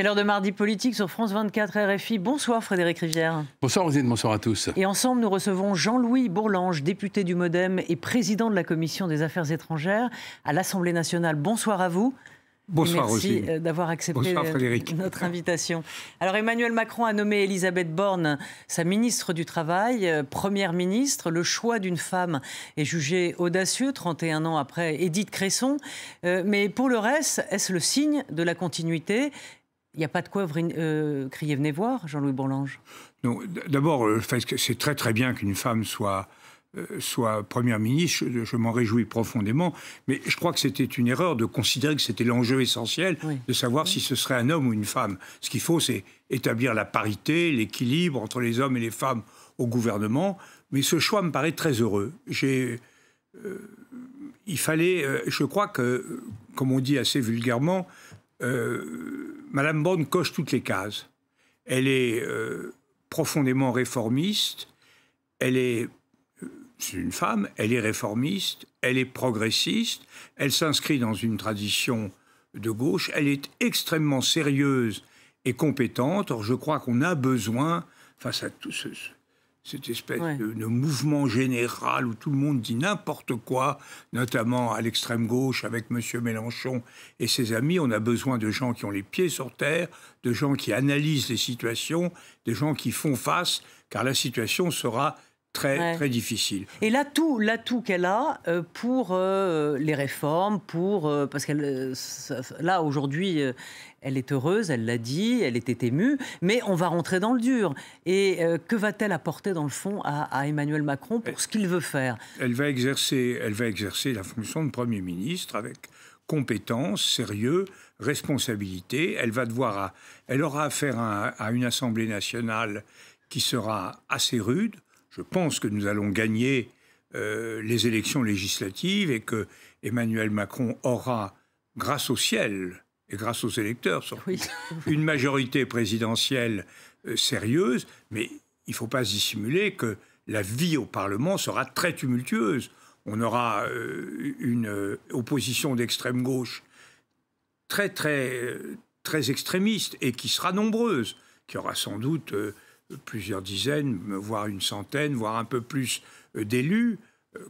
C'est l'heure de mardi politique sur France 24 RFI. Bonsoir Frédéric Rivière. Bonsoir Rosine, bonsoir à tous. Et ensemble, nous recevons Jean-Louis Bourlange, député du Modem et président de la Commission des Affaires étrangères à l'Assemblée nationale. Bonsoir à vous. Bonsoir Merci euh, d'avoir accepté euh, notre invitation. Alors Emmanuel Macron a nommé Elisabeth Borne sa ministre du Travail, euh, première ministre. Le choix d'une femme est jugé audacieux, 31 ans après Édith Cresson. mais pour le reste, est-ce le signe de la continuité il n'y a pas de quoi euh, crier venez voir, Jean-Louis Bourlange Non, d'abord, euh, c'est très très bien qu'une femme soit euh, soit Première ministre, je, m'en réjouis profondément, mais je crois que c'était une erreur de considérer que c'était l'enjeu essentiel de savoir si ce serait un homme ou une femme. Ce qu'il faut, c'est établir la parité, l'équilibre entre les hommes et les femmes au gouvernement, mais ce choix me paraît très heureux. J'ai, il fallait, je crois que, comme on dit assez vulgairement, euh, Madame Borne coche toutes les cases. Elle est euh, profondément réformiste, elle est, euh, c'est une femme, elle est réformiste, elle est progressiste, elle s'inscrit dans une tradition de gauche, elle est extrêmement sérieuse et compétente. Or, je crois qu'on a besoin, face à tout ce, cette espèce de, mouvement général où tout le monde dit n'importe quoi, notamment à l'extrême gauche avec M. Mélenchon et ses amis. On a besoin de gens qui ont les pieds sur terre, de gens qui analysent les situations, de gens qui font face, car la situation sera très, très difficile. Et l'atout, l'atout qu'elle a euh, pour euh, les réformes, pour euh, parce qu'elle là aujourd'hui elle est heureuse, elle l'a dit, elle était émue, mais on va rentrer dans le dur. Et euh, que va-t-elle apporter dans le fond à, Emmanuel Macron pour ce qu'il veut faire elle va, exercer, elle va exercer la fonction de Premier ministre avec compétence, sérieux, responsabilité. Elle va devoir, à, elle aura affaire à, une Assemblée nationale qui sera assez rude. Je pense que nous allons gagner euh, les élections législatives et que Emmanuel Macron aura, grâce au ciel, et grâce aux électeurs, une majorité présidentielle euh, sérieuse, mais il ne faut pas dissimuler que la vie au Parlement sera très tumultueuse. On aura euh, une euh, opposition d'extrême gauche très, très, très extrémiste et qui sera nombreuse, qui aura sans doute plusieurs dizaines, voire une centaine, voire un peu plus d'élus.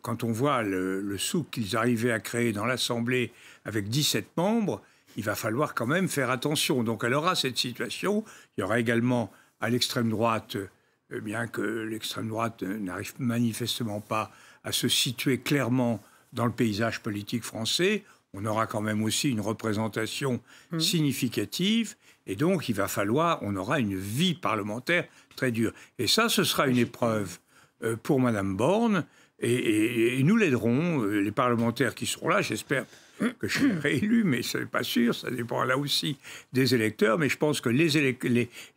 Quand on voit le, le souk qu'ils arrivaient à créer dans l'Assemblée avec 17 membres, il va falloir quand même faire attention. Donc elle aura cette situation. Il y aura également à l'extrême droite, euh, eh bien que l'extrême droite euh, n'arrive manifestement pas à se situer clairement dans le paysage politique français, on aura quand même aussi une représentation mmh. significative. Et donc, il va falloir, on aura une vie parlementaire très dure. Et ça, ce sera une épreuve euh, pour Madame Borne. et nous l'aiderons, les parlementaires qui seront là, j'espère que je serai réélu, mais ce n'est pas sûr, ça dépend là aussi des électeurs, mais je pense que les,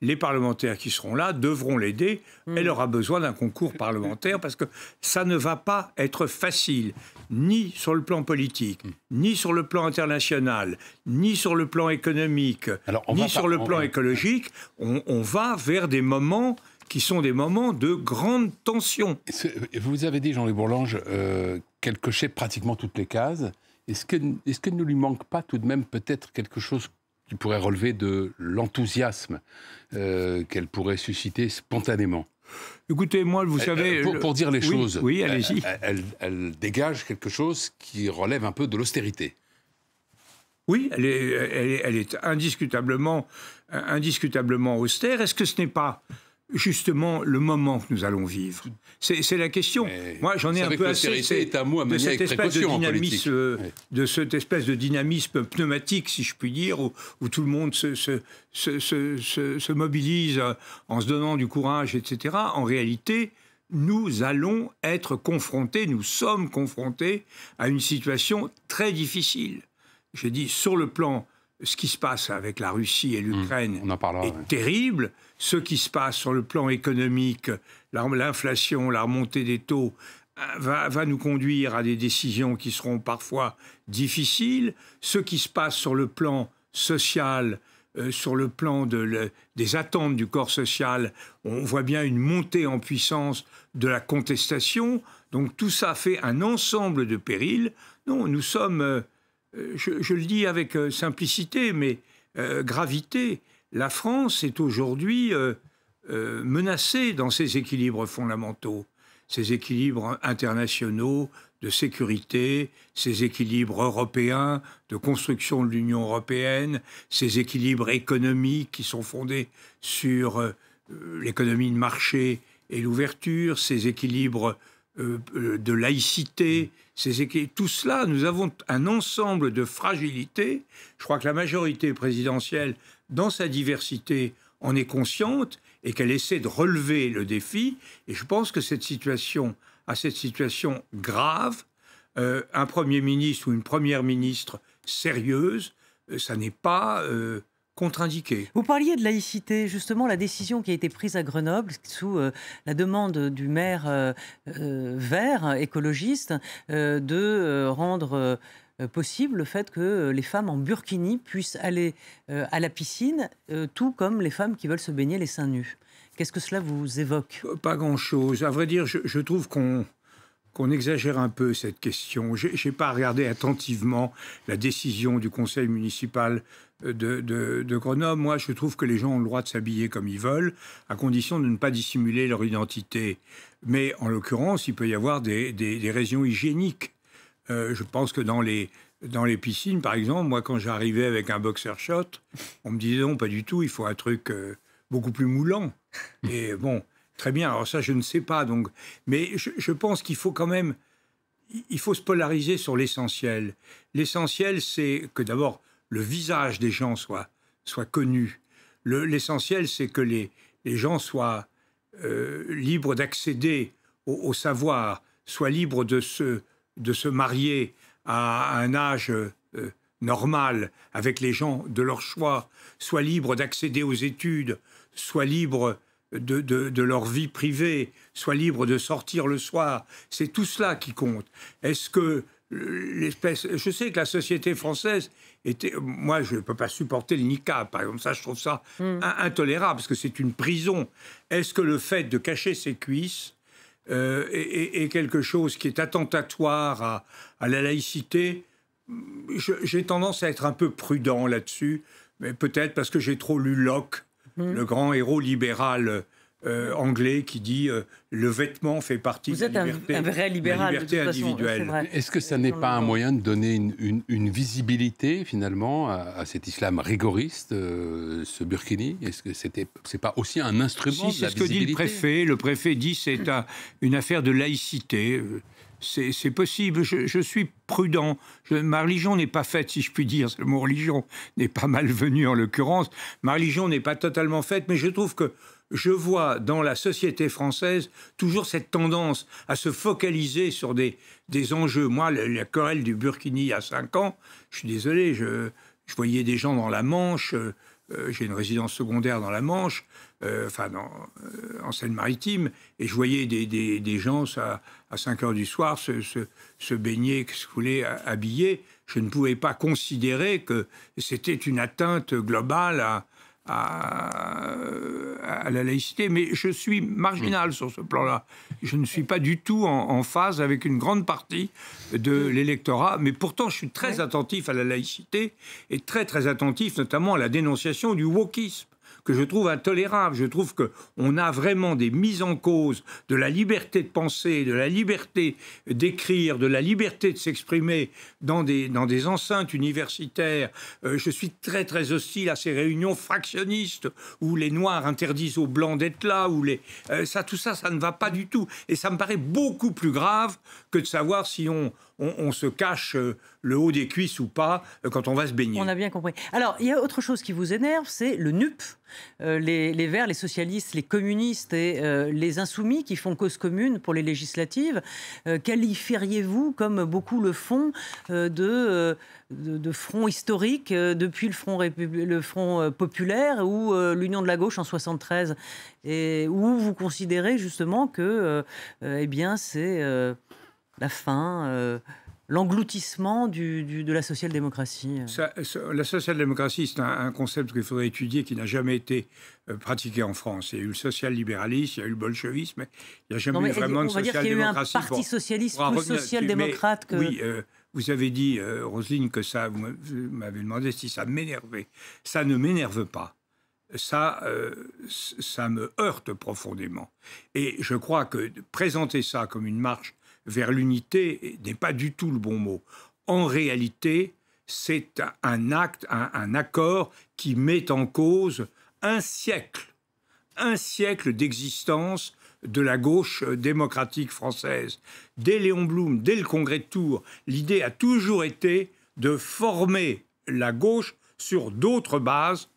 les, parlementaires qui seront là devront l'aider. Mm. Elle aura besoin d'un concours parlementaire parce que ça ne va pas être facile, ni sur le plan politique, mm. ni sur le plan international, ni sur le plan économique, ni sur le plan écologique. On, va vers des moments qui sont des moments de grande tension. Vous avez dit, Jean-Louis Bourlange, euh, qu'elle cochait pratiquement toutes les cases. Est-ce qu'elle ne lui manque pas tout de même peut-être quelque chose qui pourrait relever de l'enthousiasme euh, qu'elle pourrait susciter spontanément Écoutez, moi, vous savez... pour, dire les choses, oui, allez-y. Elle, dégage quelque chose qui relève un peu de l'austérité. Oui, elle est, elle est, indiscutablement, austère. Est-ce que ce n'est pas justement le moment que nous allons vivre C'est la question. moi, j'en ai un peu assez à moi, de cette espèce de dynamisme, euh, de cette espèce de dynamisme pneumatique, si je puis dire, où, tout le monde se, se, mobilise euh, en se donnant du courage, etc. En réalité, nous allons être confrontés, nous sommes confrontés à une situation très difficile. J'ai dit sur le plan ce qui se passe avec la Russie et hmm. l'Ukraine est terrible. Ce qui se passe sur le plan économique, l'inflation, la remontée des taux, euh, va, nous conduire à des décisions qui seront parfois difficiles. Ce qui se passe sur le plan social, euh, sur le plan de des attentes du corps social, on voit bien une montée en puissance de la contestation. Donc tout ça fait un ensemble de périls. Non, nous sommes... Euh, euh, je, le dis avec euh, simplicité, mais euh, gravité, la France est aujourd'hui menacée dans ses équilibres fondamentaux, ses équilibres internationaux de sécurité, ses équilibres européens de construction de l'Union européenne, ses équilibres économiques qui sont fondés sur l'économie de marché et l'ouverture, ses équilibres euh, euh, de laïcité, mmh. tout cela, nous avons un ensemble de fragilités. Je crois que la majorité présidentielle, dans sa diversité, en est consciente et qu'elle essaie de relever le défi. Et je pense que cette situation, à cette situation grave, euh, un Premier ministre ou une Première ministre sérieuse, ça n'est pas contre-indiqué. Vous parliez de laïcité, justement la décision qui a été prise à Grenoble sous euh, la demande du maire euh, euh, vert écologiste de rendre possible le fait que les femmes en burkini puissent aller à la piscine, tout comme les femmes qui veulent se baigner les seins nus. Qu'est-ce que cela vous évoque Pas grand-chose. À vrai dire, je trouve qu'on qu'on exagère un peu cette question. Je n'ai pas regardé attentivement la décision du conseil municipal euh, de, Grenoble. Moi, je trouve que les gens ont le droit de s'habiller comme ils veulent, à condition de ne pas dissimuler leur identité. Mais en l'occurrence, il peut y avoir des, des, raisons hygiéniques. Euh, je pense que dans les, dans les piscines, par exemple, moi, quand j'arrivais avec un boxer shot, on me disait non, pas du tout, il faut un truc euh, beaucoup plus moulant. Et bon, Très bien, alors ça, je ne sais pas. Donc, mais je, pense qu'il faut quand même, il faut se polariser sur l'essentiel. L'essentiel, c'est que d'abord le visage des gens soit, soit connu. L'essentiel, c'est que les, les gens soient euh, libres d'accéder au, savoir, soient libres de se, de se marier à, un âge euh, normal avec les gens de leur choix, soient libres d'accéder aux études, soient libres de, leur vie privée, soient libres de sortir le soir. C'est tout cela qui compte. Est-ce que euh, l'espèce... Je sais que la société française était... Moi, je ne peux pas supporter le par exemple. Ça, je trouve ça hmm. intolérable, parce que c'est une prison. Est-ce que le fait de cacher ses cuisses euh, est, quelque chose qui est attentatoire à, à la laïcité J'ai tendance à être un peu prudent là-dessus, mais peut-être parce que j'ai trop lu Locke Mhm. le grand héros libéral euh, anglais qui dit euh, le vêtement fait partie de la liberté, individuelle. Est-ce que ça n'est pas un moyen de donner une, visibilité finalement à, cet islam rigoriste, euh, ce burkini Est-ce que c'était c'est pas aussi un instrument si, C'est ce que dit le préfet. Le préfet dit c'est une affaire de laïcité c'est possible. Je, suis prudent. ma religion n'est pas faite, si je puis dire. Le mot religion n'est pas malvenu en l'occurrence. Ma religion n'est pas totalement faite, mais je trouve que je vois dans la société française toujours cette tendance à se focaliser sur des, enjeux. Moi, la, querelle du Burkini a cinq ans, je suis désolé, je, voyais des gens dans la Manche. Euh, euh, j'ai une résidence secondaire dans la Manche, euh, enfin euh, en Seine-Maritime, et je voyais des, gens à 5 heures du soir se, se, se baigner, se couler, habiller, Je ne pouvais pas considérer que c'était une atteinte globale à, à, la laïcité, mais je suis marginal mm. sur ce plan-là. Je ne suis pas du tout en, en phase avec une grande partie de mm. l'électorat, mais pourtant je suis très attentif à la laïcité et très très attentif notamment à la dénonciation du wokisme que je trouve intolérable. Je trouve que qu'on a vraiment des mises en cause de la liberté de penser, de la liberté d'écrire, de la liberté de s'exprimer dans des, dans des enceintes universitaires. Euh, je suis très, très hostile à ces réunions fractionnistes où les Noirs interdisent aux Blancs d'être là, où les... Euh, ça, tout ça, ça ne va pas du tout. Et ça me paraît beaucoup plus grave que de savoir si on on, se cache euh, le haut des cuisses ou pas euh, quand on va se baigner. On a bien compris. Alors, il y a autre chose qui vous énerve, c'est le NUP. Euh, les, Verts, les socialistes, les communistes et les insoumis qui font cause commune pour les législatives, qualifieriez-vous, comme beaucoup le font, de, front historique depuis le Front, le front populaire ou l'Union de la gauche en 73 et où vous considérez justement que eh bien c'est la fin, euh, l'engloutissement de la social-démocratie euh. La social-démocratie, c'est un, concept qu'il faudrait étudier qui n'a jamais été euh, pratiqué en France. Il y a eu le social-libéralisme, il y a eu le bolchevisme, mais il n'y a jamais eu vraiment de social-démocratie. On va dire qu'il y a eu un parti socialiste ou social-démocrate que... Oui, vous avez dit, Roseline que ça, vous m'avez demandé si ça m'énervait. Ça ne m'énerve pas. Ça, ça me heurte profondément. Et je crois que présenter ça comme une marche vers l'unité n'est pas du tout le bon mot. En réalité, c'est un acte, un, accord qui met en cause un siècle, un siècle d'existence de la gauche démocratique française. Dès Léon Blum, dès le Congrès de Tours, l'idée a toujours été de former la gauche sur d'autres bases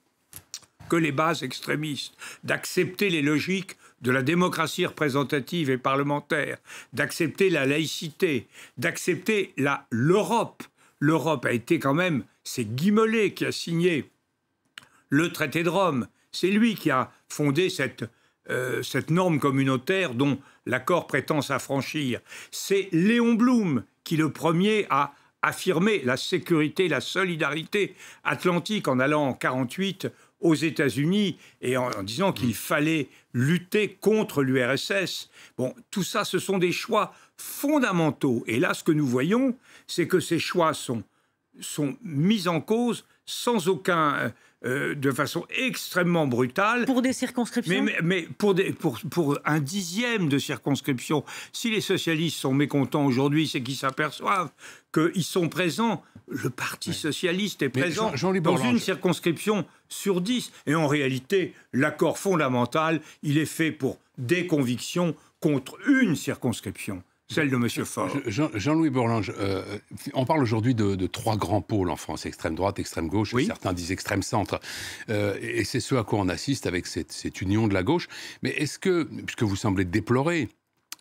que les bases extrémistes, d'accepter les logiques de la démocratie représentative et parlementaire, d'accepter la laïcité, d'accepter l'Europe. L'Europe a été quand même, c'est Guimolet qui a signé le traité de Rome. C'est lui qui a fondé euh, cette, norme communautaire dont l'accord prétend s'affranchir. C'est Léon Blum qui, le premier, a affirmé la sécurité, la solidarité atlantique en allant en 48 aux États-Unis et en, disant qu'il mm. fallait lutter contre l'URSS. Bon, tout ça, ce sont des choix fondamentaux. Et là, ce que nous voyons, c'est que ces choix sont, sont mis en cause sans aucun, euh, euh, de façon extrêmement brutale. Pour des circonscriptions Mais, pour, un dixième de circonscription. Si les socialistes sont mécontents aujourd'hui, c'est qu'ils s'aperçoivent qu'ils sont présents. Le Parti socialiste est présent dans une circonscription sur dix. Et en réalité, l'accord fondamental, il est fait pour des convictions contre une circonscription celle de M. Faure. Jean-Louis Bourlange, euh, on parle aujourd'hui de, trois grands pôles en France, extrême droite, extrême gauche, certains disent extrême centre. Euh, et c'est ce à quoi on assiste avec cette union de la gauche. Mais est-ce que, puisque vous semblez déplorer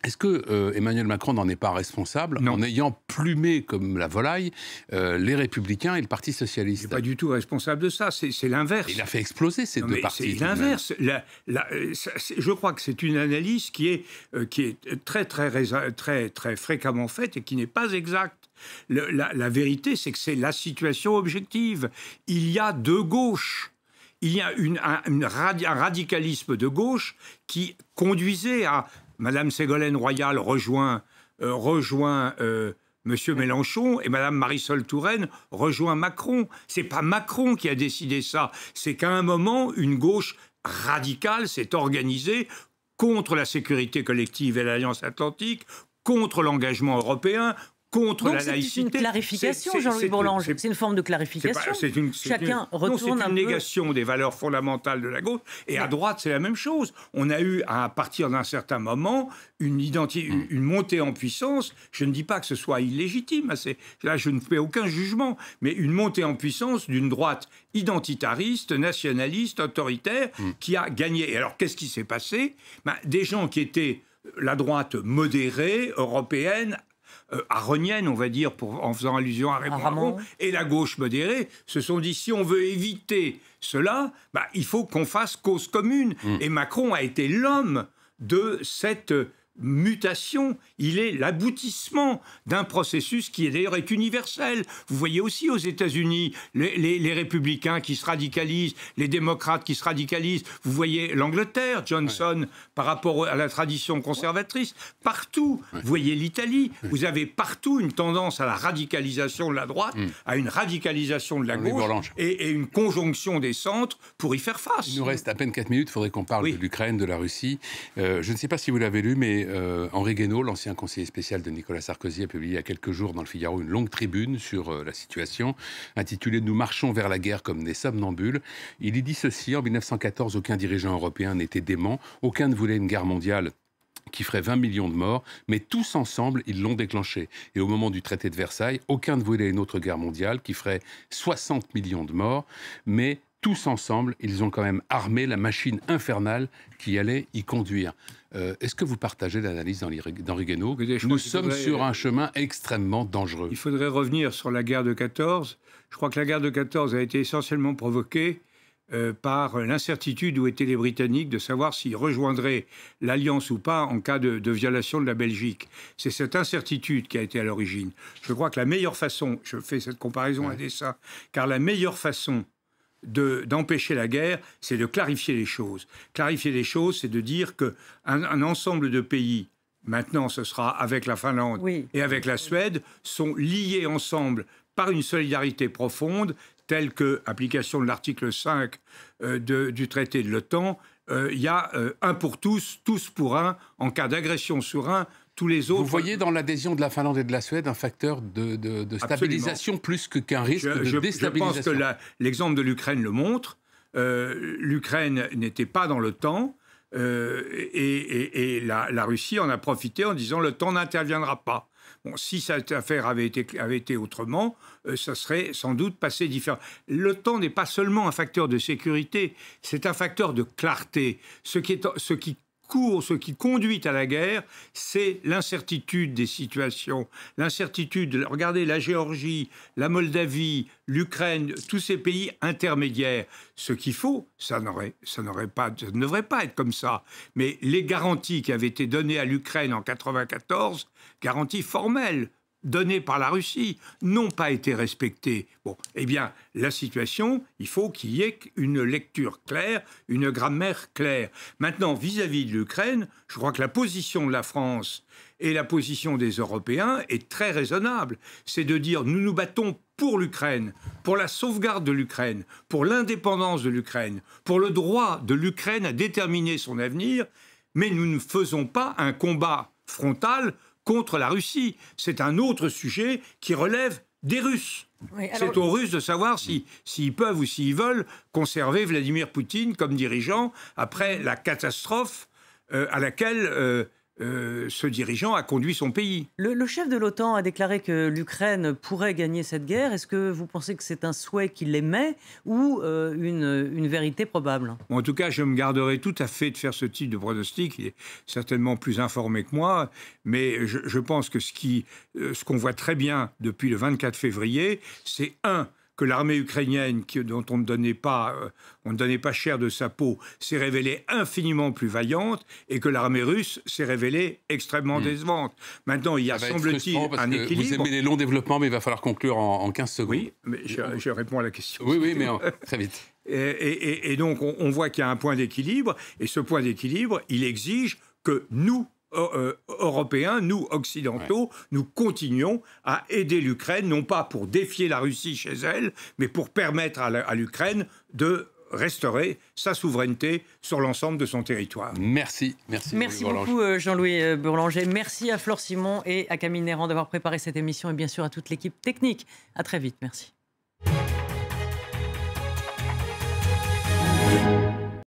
est-ce que euh, Emmanuel Macron n'en est pas responsable en ayant plumé comme la volaille euh, les Républicains et le Parti socialiste Il n'est pas du tout responsable de ça, c'est l'inverse. Il a fait exploser ces deux partis. C'est l'inverse. Euh, je crois que c'est une analyse qui est, qui est très, très, très, très fréquemment faite et qui n'est pas exacte. la, vérité, c'est que c'est la situation objective. Il y a deux gauche, il y a une, un radicalisme de gauche qui conduisait à Madame Ségolène Royal rejoint, M. Euh, rejoint euh, Monsieur Mélenchon et Madame Marisol Touraine rejoint Macron. C'est pas Macron qui a décidé ça. C'est qu'à un moment, une gauche radicale s'est organisée contre la sécurité collective et l'Alliance atlantique, contre l'engagement européen, contre la C'est une clarification, Jean-Louis Bourlange. C'est une forme de clarification. C'est Chacun retourne non, une négation des valeurs fondamentales de la gauche. Et à bah. droite, c'est la même chose. On a eu, à partir d'un certain moment, une, hmm. une, montée en puissance. Je ne dis pas que ce soit illégitime. Hein, là, je ne fais aucun jugement. Mais une montée en puissance d'une droite identitariste, nationaliste, autoritaire, hmm. qui a gagné. Et alors, qu'est-ce qui s'est passé ben, Des gens qui étaient euh, la droite modérée, européenne, euh, on va dire, en faisant allusion à Raymond et la gauche modérée, se sont dit si on veut éviter cela, bah, il faut qu'on fasse cause commune. Mm. Et Macron a été l'homme de cette mutation, il est l'aboutissement d'un processus qui est d'ailleurs est universel. Vous voyez aussi aux États-Unis les, républicains qui se radicalisent, les démocrates qui se radicalisent. Vous voyez l'Angleterre, Johnson, par rapport à la tradition conservatrice. Partout, vous voyez l'Italie. Vous avez partout une tendance à la radicalisation de la droite, hum. à une radicalisation de la gauche et, une conjonction des centres pour y faire face. Il nous reste à peine 4 minutes. Il faudrait qu'on parle de l'Ukraine, de la Russie. Euh, je ne sais pas si vous l'avez lu, mais euh, Henri guénault l'ancien conseiller spécial de Nicolas Sarkozy, a publié il y a quelques jours dans le Figaro une longue tribune sur euh, la situation, intitulée Nous marchons vers la guerre comme des somnambules. Il y dit ceci En 1914, aucun dirigeant européen n'était dément, aucun ne voulait une guerre mondiale qui ferait 20 millions de morts, mais tous ensemble, ils l'ont déclenchée. Et au moment du traité de Versailles, aucun ne voulait une autre guerre mondiale qui ferait 60 millions de morts, mais tous ensemble, ils ont quand même armé la machine infernale qui allait y conduire. Euh, est-ce que vous partagez l'analyse d'Henri Guénaud Nous sommes sur euh, un chemin extrêmement dangereux. Il faudrait revenir sur la guerre de 14. Je crois que la guerre de 14 a été essentiellement provoquée euh, par l'incertitude où étaient les Britanniques de savoir s'ils rejoindraient l'Alliance ou pas en cas de, violation de la Belgique. C'est cette incertitude qui a été à l'origine. Je crois que la meilleure façon, je fais cette comparaison ouais. à dessein, car la meilleure façon d'empêcher la guerre, c'est de clarifier les choses. Clarifier les choses, c'est de dire que un, ensemble de pays, maintenant ce sera avec la Finlande et avec la Suède, sont liés ensemble par une solidarité profonde, telle que, application de l'article 5 euh, du traité de l'OTAN, euh, il y a euh, un pour tous, tous pour un, en cas d'agression sur un, les Vous voyez dans l'adhésion de la Finlande et de la Suède un facteur de, stabilisation plus que qu'un risque je, de déstabilisation. Je pense que l'exemple de l'Ukraine le montre. Euh, L'Ukraine n'était pas dans le temps. Euh, et, la, Russie en a profité en disant le temps n'interviendra pas. Bon, si cette affaire avait été, été autrement, euh, ça serait sans doute passé différemment. Le temps n'est pas seulement un facteur de sécurité, c'est un facteur de clarté. Ce qui, est, ce qui ce qui conduit à la guerre, c'est l'incertitude des situations. L'incertitude, regardez la Géorgie, la Moldavie, l'Ukraine, tous ces pays intermédiaires. Ce qu'il faut, ça, ça, pas, ça ne devrait pas être comme ça. Mais les garanties qui avaient été données à l'Ukraine en 1994, garanties formelles, données par la Russie n'ont pas été respectées. Bon, eh bien, la situation, il faut qu'il y ait une lecture claire, une grammaire claire. Maintenant, vis à -vis de l'Ukraine, je crois que la position de la France et la position des Européens est très raisonnable. C'est de dire, nous nous battons pour l'Ukraine, pour la sauvegarde de l'Ukraine, pour l'indépendance de l'Ukraine, pour le droit de l'Ukraine à déterminer son avenir, mais nous ne faisons pas un combat frontal contre la Russie. C'est un autre sujet qui relève des Russes. C'est aux Russes de savoir s'ils si, peuvent ou s'ils veulent conserver Vladimir Poutine comme dirigeant après la catastrophe euh, à laquelle euh, euh, ce dirigeant a conduit son pays. Le, chef de l'OTAN a déclaré que l'Ukraine pourrait gagner cette guerre. Est-ce que vous pensez que c'est un souhait qu'il émet ou euh, une, vérité probable En tout cas, je me garderai tout à fait de faire ce type de pronostic. Il est certainement plus informé que moi, mais je, pense que euh, ce qu'on voit très bien depuis le 24 février, c'est un, que l'armée ukrainienne, dont euh, on ne donnait pas, cher de sa peau, s'est révélée infiniment plus vaillante et que l'armée russe s'est révélée extrêmement hmm. décevante. Maintenant, il y a, semble-t-il, un équilibre. Vous aimez les longs développements, mais il va falloir conclure en, 15 secondes. Oui, mais je, réponds à la question. Oui, oui, mais euh, très vite. et, donc, on voit qu'il y a un point d'équilibre, et ce point d'équilibre, il exige que nous, euh, européens, nous occidentaux, nous continuons à aider l'Ukraine, non pas pour défier la Russie chez elle, mais pour permettre à l'Ukraine de restaurer sa souveraineté sur l'ensemble de son territoire. Merci. Merci, merci beaucoup euh, Jean-Louis euh, Bourlanger. Merci à Flore Simon et à Camille Néran d'avoir préparé cette émission et bien sûr à toute l'équipe technique. À très vite. Merci.